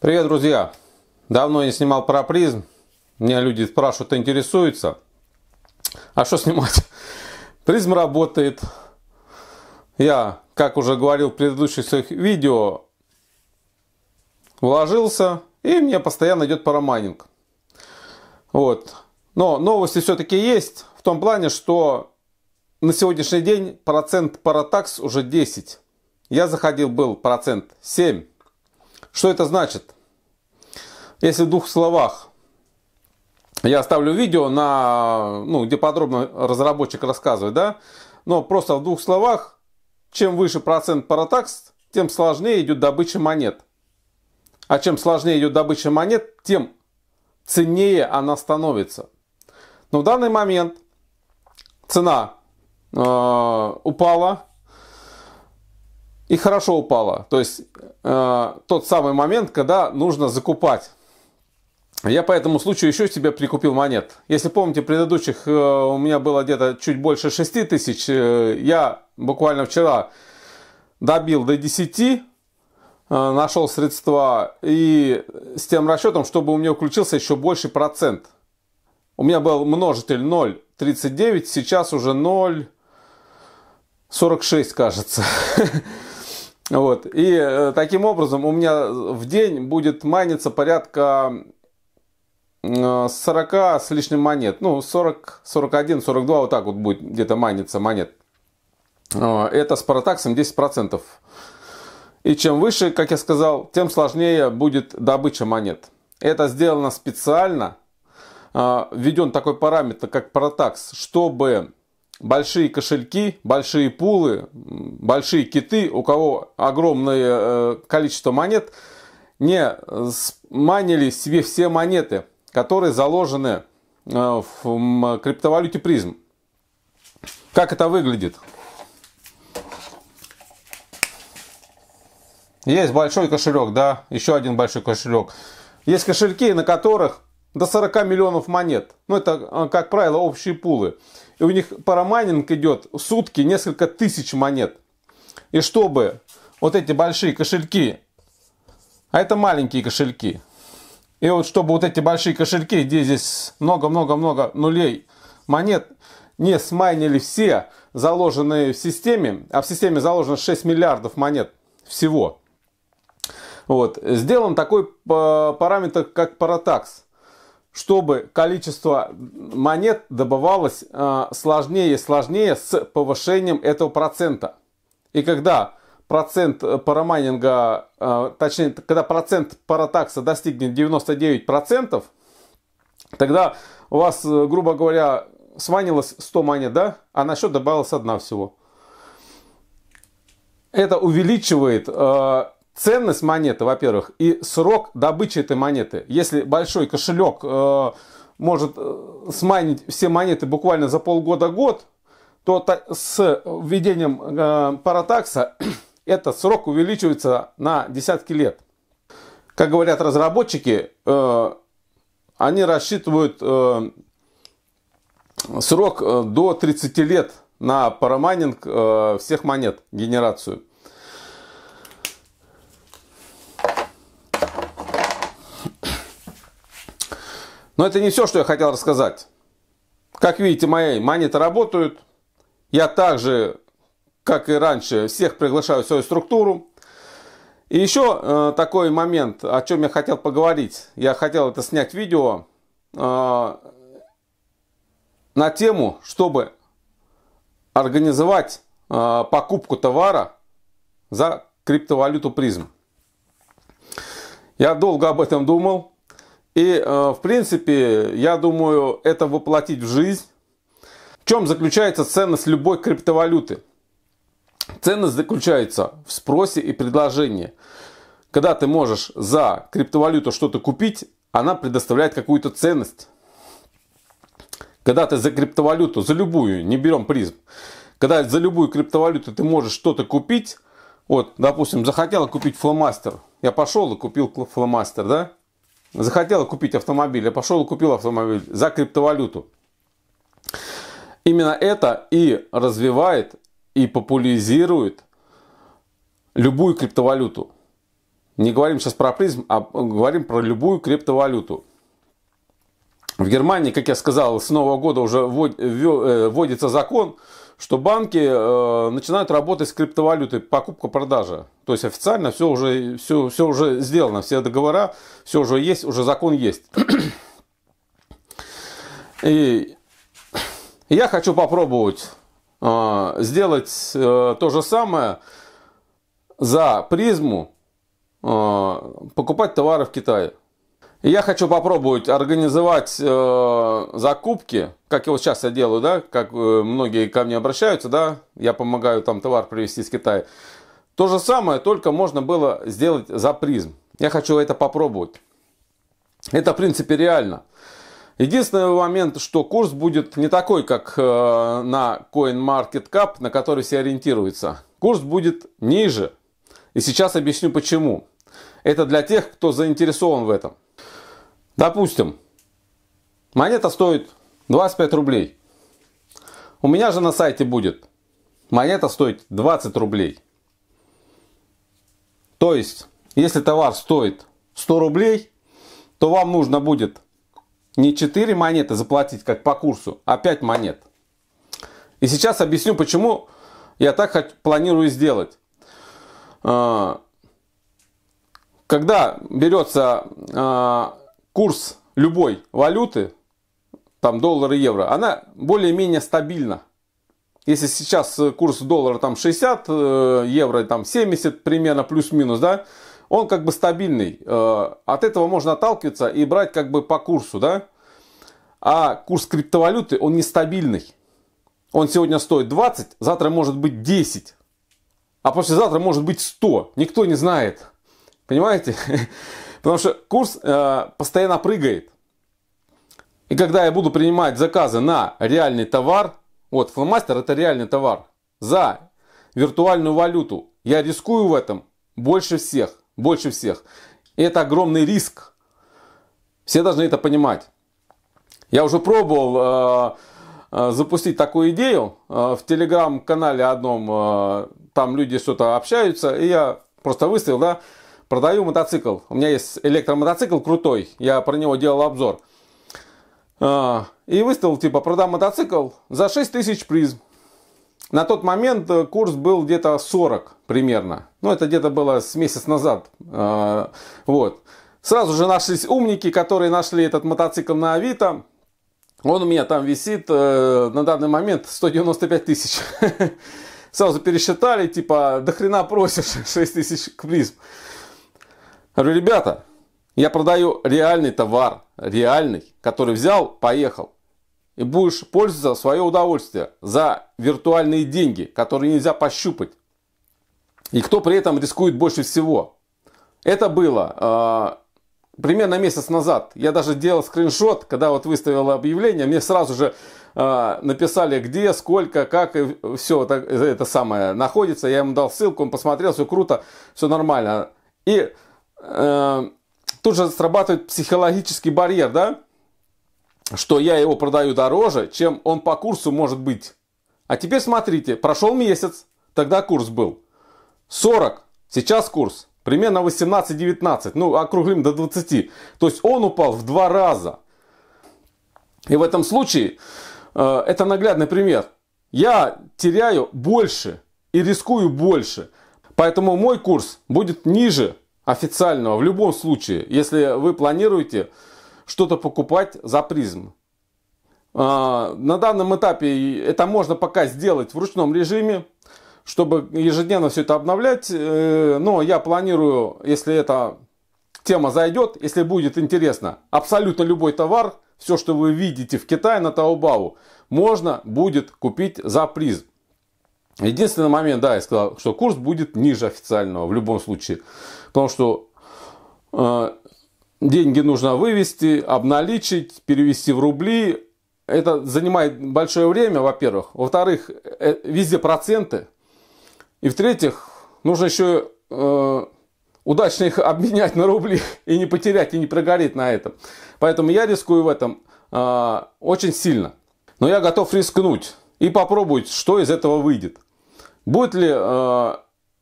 Привет, друзья! Давно не снимал про призм. Меня люди спрашивают, интересуются. А что снимать? Призм работает. Я, как уже говорил в предыдущих своих видео, вложился, и мне постоянно идет парамайнинг. Вот. Но новости все-таки есть в том плане, что на сегодняшний день процент паратакс уже 10. Я заходил, был процент 7. Что это значит? Если в двух словах, я оставлю видео, на, ну, где подробно разработчик рассказывает, да? Но просто в двух словах, чем выше процент паратакс, тем сложнее идет добыча монет. А чем сложнее идет добыча монет, тем ценнее она становится. Но в данный момент цена э, упала и хорошо упала. То есть э, тот самый момент, когда нужно закупать. Я по этому случаю еще себе прикупил монет. Если помните, предыдущих э, у меня было где-то чуть больше 6 тысяч. Э, я буквально вчера добил до 10, э, нашел средства. И с тем расчетом, чтобы у меня включился еще больше процент. У меня был множитель 0,39, сейчас уже 0,46, кажется. Вот. И э, таким образом у меня в день будет маниться порядка 40 э, с лишним монет. Ну, 40, 41, 42 вот так вот будет где-то маниться монет. Э, это с паратаксом 10%. И чем выше, как я сказал, тем сложнее будет добыча монет. Это сделано специально. Введен такой параметр, как паратакс, чтобы большие кошельки, большие пулы, большие киты, у кого огромное э, количество монет, не манили себе все монеты, которые заложены э, в криптовалюте призм. Как это выглядит? Есть большой кошелек, да, еще один большой кошелек. Есть кошельки, на которых до 40 миллионов монет. Ну, это, а, как правило, общие пулы. И у них парамайнинг идет в сутки несколько тысяч монет. И чтобы вот эти большие кошельки, а это маленькие кошельки, и вот чтобы вот эти большие кошельки, где здесь много-много-много нулей монет, не смайнили все заложенные в системе, а в системе заложено 6 миллиардов монет всего. Вот. Сделан такой э, параметр, как паратакс чтобы количество монет добывалось э, сложнее и сложнее с повышением этого процента. И когда процент э, парамайнинга, э, точнее, когда процент паратакса достигнет 99%, тогда у вас, грубо говоря, сванилось 100 монет, да? А на счет добавилось одна всего. Это увеличивает ценность монеты, во-первых, и срок добычи этой монеты. Если большой кошелек э, может э, смайнить все монеты буквально за полгода-год, то та, с введением э, паратакса этот срок увеличивается на десятки лет. Как говорят разработчики, э, они рассчитывают э, срок э, до 30 лет на парамайнинг э, всех монет, генерацию. Но это не все, что я хотел рассказать. Как видите, мои монеты работают. Я также, как и раньше, всех приглашаю в свою структуру. И еще э, такой момент, о чем я хотел поговорить. Я хотел это снять видео э, на тему, чтобы организовать э, покупку товара за криптовалюту призм. Я долго об этом думал. И, э, в принципе, я думаю, это воплотить в жизнь. В чем заключается ценность любой криптовалюты? Ценность заключается в спросе и предложении. Когда ты можешь за криптовалюту что-то купить, она предоставляет какую-то ценность. Когда ты за криптовалюту, за любую, не берем призм, когда за любую криптовалюту ты можешь что-то купить, вот, допустим, захотела купить фломастер, я пошел и купил фломастер, да, захотела купить автомобиль, я пошел и купил автомобиль за криптовалюту. Именно это и развивает, и популяризирует любую криптовалюту. Не говорим сейчас про призм, а говорим про любую криптовалюту. В Германии, как я сказал, с нового года уже э, вводится закон, что банки э, начинают работать с криптовалютой, покупка-продажа. То есть официально все уже, все, все уже сделано, все договора, все уже есть, уже закон есть. И я хочу попробовать э, сделать э, то же самое за призму э, покупать товары в Китае. И я хочу попробовать организовать э, закупки, как я вот сейчас я делаю, да, как э, многие ко мне обращаются, да, я помогаю там товар привезти из Китая. То же самое, только можно было сделать за призм. Я хочу это попробовать. Это, в принципе, реально. Единственный момент, что курс будет не такой, как э, на CoinMarketCap, на который все ориентируются. Курс будет ниже. И сейчас объясню почему. Это для тех, кто заинтересован в этом. Допустим, монета стоит 25 рублей. У меня же на сайте будет монета стоит 20 рублей. То есть, если товар стоит 100 рублей, то вам нужно будет не 4 монеты заплатить, как по курсу, а 5 монет. И сейчас объясню, почему я так планирую сделать. А, когда берется а, курс любой валюты, там доллар и евро, она более-менее стабильна. Если сейчас э, курс доллара там 60, э, евро там 70 примерно, плюс-минус, да, он как бы стабильный. Э, от этого можно отталкиваться и брать как бы по курсу, да. А курс криптовалюты, он нестабильный. Он сегодня стоит 20, завтра может быть 10, а послезавтра может быть 100. Никто не знает. Понимаете? Потому что курс э, постоянно прыгает. И когда я буду принимать заказы на реальный товар, вот фломастер это реальный товар, за виртуальную валюту, я рискую в этом больше всех, больше всех. И это огромный риск. Все должны это понимать. Я уже пробовал э, э, запустить такую идею э, в телеграм-канале одном. Э, там люди что-то общаются, и я просто выставил, да, Продаю мотоцикл. У меня есть электромотоцикл крутой. Я про него делал обзор. А, и выставил, типа, продам мотоцикл за 6 тысяч призм. На тот момент э, курс был где-то 40 примерно. Ну, это где-то было с месяц назад. А, вот. Сразу же нашлись умники, которые нашли этот мотоцикл на Авито. Он у меня там висит э, на данный момент 195 тысяч. Сразу пересчитали, типа, до хрена просишь 6 тысяч к призм. Говорю, ребята, я продаю реальный товар, реальный, который взял, поехал. И будешь пользоваться свое удовольствие за виртуальные деньги, которые нельзя пощупать. И кто при этом рискует больше всего? Это было э, примерно месяц назад. Я даже делал скриншот, когда вот выставил объявление, мне сразу же э, написали, где, сколько, как и все это, это самое находится. Я ему дал ссылку, он посмотрел, все круто, все нормально. И э, тут же срабатывает психологический барьер, да? Что я его продаю дороже, чем он по курсу может быть. А теперь смотрите, прошел месяц, тогда курс был 40, сейчас курс примерно 18-19, ну округлим до 20. То есть он упал в два раза. И в этом случае э, это наглядный пример. Я теряю больше и рискую больше. Поэтому мой курс будет ниже официального. В любом случае, если вы планируете что-то покупать за призм. А, на данном этапе это можно пока сделать в ручном режиме, чтобы ежедневно все это обновлять. Э, но я планирую, если эта тема зайдет, если будет интересно, абсолютно любой товар, все, что вы видите в Китае на Таобау, можно будет купить за призм. Единственный момент, да, я сказал, что курс будет ниже официального в любом случае. Потому что э, деньги нужно вывести, обналичить, перевести в рубли. Это занимает большое время, во-первых. Во-вторых, э, везде проценты. И в-третьих, нужно еще э, удачно их обменять на рубли и не потерять, и не прогореть на этом. Поэтому я рискую в этом э, очень сильно. Но я готов рискнуть и попробовать, что из этого выйдет. Будет ли э,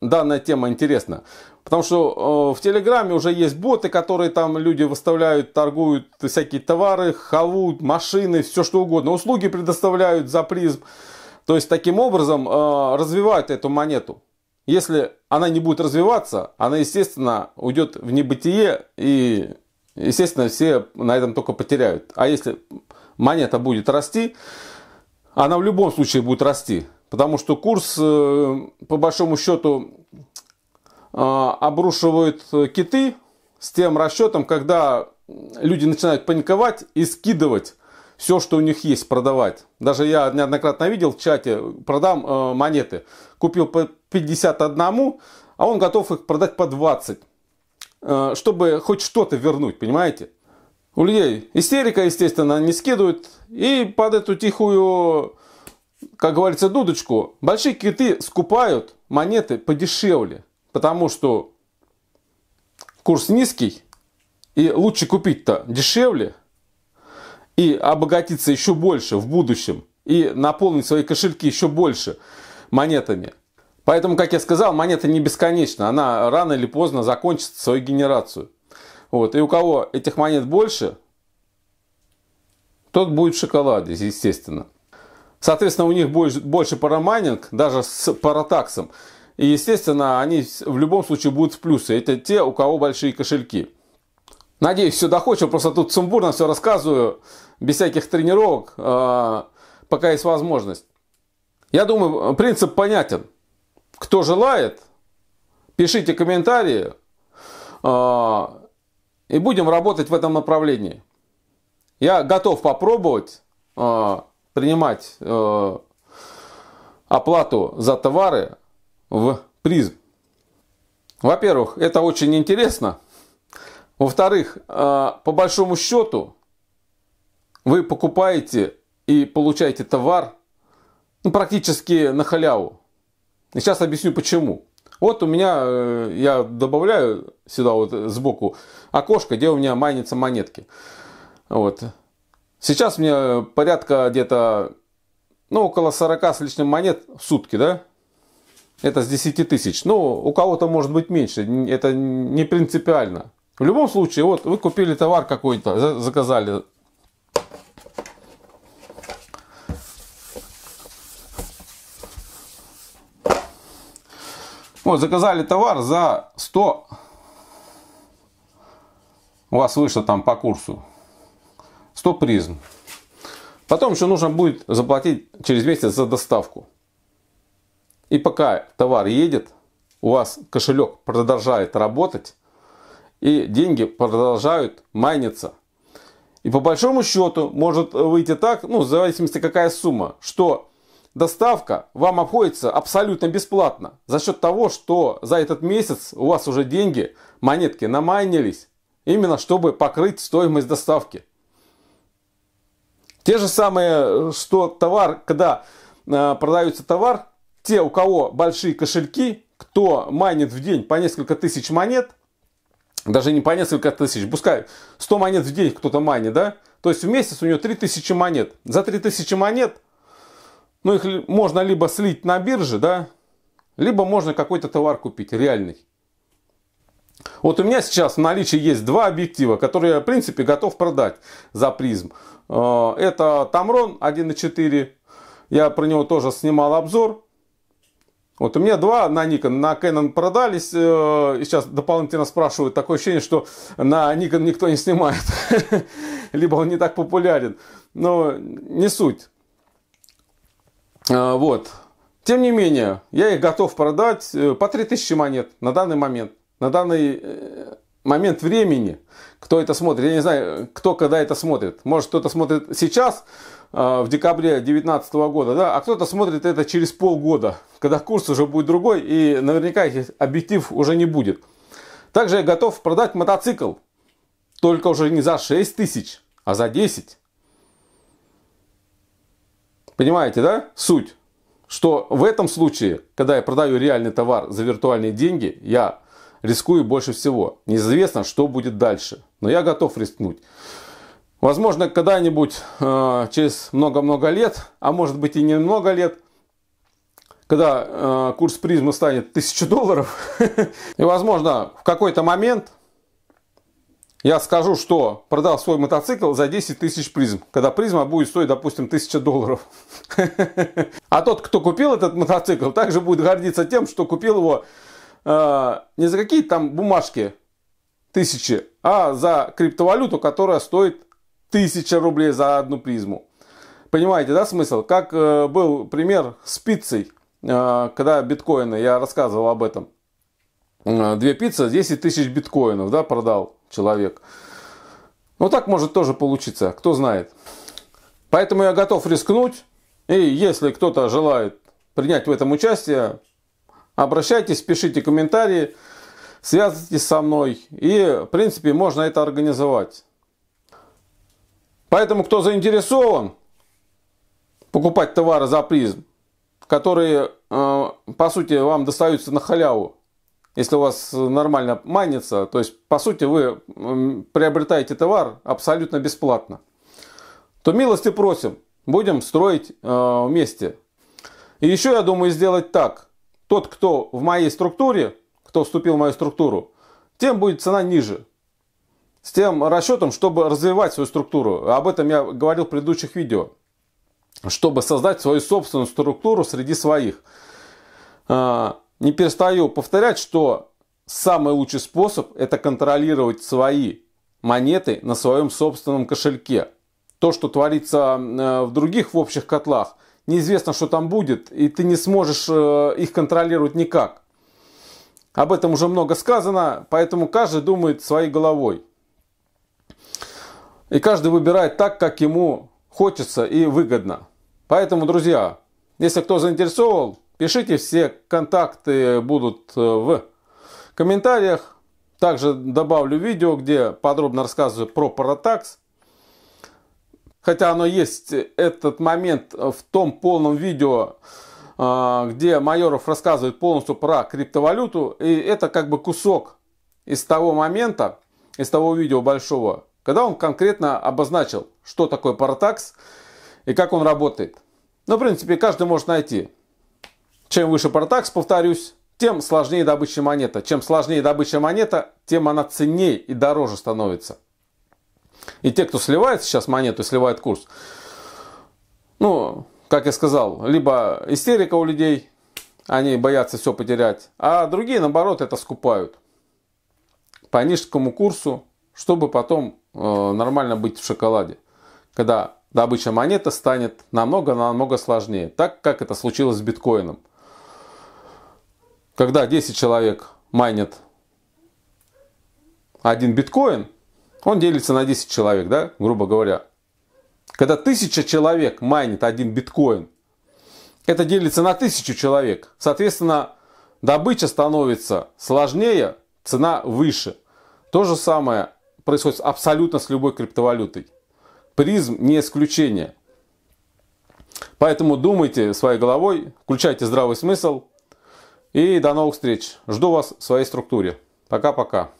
данная тема интересна? Потому что э, в Телеграме уже есть боты, которые там люди выставляют, торгуют всякие товары, халу, машины, все что угодно. Услуги предоставляют за призм. То есть таким образом э, развивают эту монету. Если она не будет развиваться, она, естественно, уйдет в небытие, и, естественно, все на этом только потеряют. А если монета будет расти, она в любом случае будет расти. Потому что курс, э, по большому счету, э, обрушивают киты с тем расчетом, когда люди начинают паниковать и скидывать все, что у них есть, продавать. Даже я неоднократно видел в чате, продам э, монеты. Купил по 51, а он готов их продать по 20, чтобы хоть что-то вернуть, понимаете? У людей истерика, естественно, они скидывают. И под эту тихую как говорится, дудочку, большие киты скупают монеты подешевле, потому что курс низкий, и лучше купить-то дешевле, и обогатиться еще больше в будущем, и наполнить свои кошельки еще больше монетами. Поэтому, как я сказал, монета не бесконечна, она рано или поздно закончит свою генерацию. Вот. И у кого этих монет больше, тот будет в шоколаде, естественно. Соответственно, у них больше, больше парамайнинг, даже с паратаксом. И, естественно, они в любом случае будут в плюсе. Это те, у кого большие кошельки. Надеюсь, все доходчиво. Просто тут сумбурно все рассказываю, без всяких тренировок, а, пока есть возможность. Я думаю, принцип понятен. Кто желает, пишите комментарии. А, и будем работать в этом направлении. Я готов попробовать а, принимать э, оплату за товары в призм. Во-первых, это очень интересно. Во-вторых, э, по большому счету, вы покупаете и получаете товар ну, практически на халяву. И сейчас объясню почему. Вот у меня, э, я добавляю сюда вот сбоку окошко, где у меня майнятся монетки. Вот. Сейчас мне порядка где-то, ну, около 40 с лишним монет в сутки, да? Это с 10 тысяч. Ну, у кого-то может быть меньше, это не принципиально. В любом случае, вот вы купили товар какой-то, заказали. Вот, заказали товар за 100. У вас вышло там по курсу 100 призм. Потом еще нужно будет заплатить через месяц за доставку. И пока товар едет, у вас кошелек продолжает работать, и деньги продолжают майниться. И по большому счету может выйти так, ну, в зависимости какая сумма, что доставка вам обходится абсолютно бесплатно за счет того, что за этот месяц у вас уже деньги, монетки намайнились, именно чтобы покрыть стоимость доставки. Те же самые, что товар, когда э, продается товар, те, у кого большие кошельки, кто майнит в день по несколько тысяч монет, даже не по несколько тысяч, пускай 100 монет в день кто-то майнит, да? То есть в месяц у него 3000 монет. За 3000 монет, ну их можно либо слить на бирже, да, либо можно какой-то товар купить, реальный. Вот у меня сейчас в наличии есть два объектива, которые я, в принципе, готов продать за призм. Э, это Тамрон 1.4. Я про него тоже снимал обзор. Вот у меня два на Nikon, на Canon продались. Э, и сейчас дополнительно спрашивают. Такое ощущение, что на Nikon никто не снимает. Либо он не так популярен. Но не суть. Э, вот. Тем не менее, я их готов продать по 3000 монет на данный момент. На данный момент времени, кто это смотрит. Я не знаю, кто когда это смотрит. Может, кто-то смотрит сейчас, э, в декабре 2019 года, да, а кто-то смотрит это через полгода, когда курс уже будет другой и наверняка объектив уже не будет. Также я готов продать мотоцикл, только уже не за 6 тысяч, а за 10. Понимаете, да, суть? Что в этом случае, когда я продаю реальный товар за виртуальные деньги, я рискую больше всего. Неизвестно, что будет дальше, но я готов рискнуть. Возможно, когда-нибудь э, через много-много лет, а может быть и не много лет, когда э, курс призмы станет 1000 долларов, и возможно в какой-то момент я скажу, что продал свой мотоцикл за 10 тысяч призм, когда призма будет стоить, допустим, 1000 долларов. А тот, кто купил этот мотоцикл, также будет гордиться тем, что купил его а, не за какие там бумажки тысячи, а за криптовалюту, которая стоит тысяча рублей за одну призму. Понимаете, да, смысл? Как э, был пример с пиццей, э, когда биткоины, я рассказывал об этом. Э, две пиццы, 10 тысяч биткоинов, да, продал человек. Ну так может тоже получиться, кто знает. Поэтому я готов рискнуть. И если кто-то желает принять в этом участие, Обращайтесь, пишите комментарии, связывайтесь со мной. И, в принципе, можно это организовать. Поэтому, кто заинтересован покупать товары за призм, которые, э, по сути, вам достаются на халяву, если у вас нормально манится, то есть, по сути, вы приобретаете товар абсолютно бесплатно, то милости просим, будем строить э, вместе. И еще, я думаю, сделать так – тот, кто в моей структуре, кто вступил в мою структуру, тем будет цена ниже. С тем расчетом, чтобы развивать свою структуру. Об этом я говорил в предыдущих видео. Чтобы создать свою собственную структуру среди своих. А, не перестаю повторять, что самый лучший способ это контролировать свои монеты на своем собственном кошельке. То, что творится э, в других в общих котлах – неизвестно, что там будет, и ты не сможешь э, их контролировать никак. Об этом уже много сказано, поэтому каждый думает своей головой. И каждый выбирает так, как ему хочется и выгодно. Поэтому, друзья, если кто заинтересовал, пишите, все контакты будут э, в комментариях. Также добавлю видео, где подробно рассказываю про Паратакс хотя оно есть, этот момент в том полном видео, а, где Майоров рассказывает полностью про криптовалюту, и это как бы кусок из того момента, из того видео большого, когда он конкретно обозначил, что такое паратакс и как он работает. Ну, в принципе, каждый может найти. Чем выше паратакс, повторюсь, тем сложнее добыча монета. Чем сложнее добыча монета, тем она ценнее и дороже становится. И те, кто сливает сейчас монету, сливает курс, ну, как я сказал, либо истерика у людей, они боятся все потерять, а другие, наоборот, это скупают по низкому курсу, чтобы потом э, нормально быть в шоколаде, когда добыча монеты станет намного-намного сложнее, так как это случилось с биткоином. Когда 10 человек майнят один биткоин – он делится на 10 человек, да, грубо говоря. Когда тысяча человек майнит один биткоин, это делится на тысячу человек. Соответственно, добыча становится сложнее, цена выше. То же самое происходит абсолютно с любой криптовалютой. Призм не исключение. Поэтому думайте своей головой, включайте здравый смысл. И до новых встреч. Жду вас в своей структуре. Пока-пока.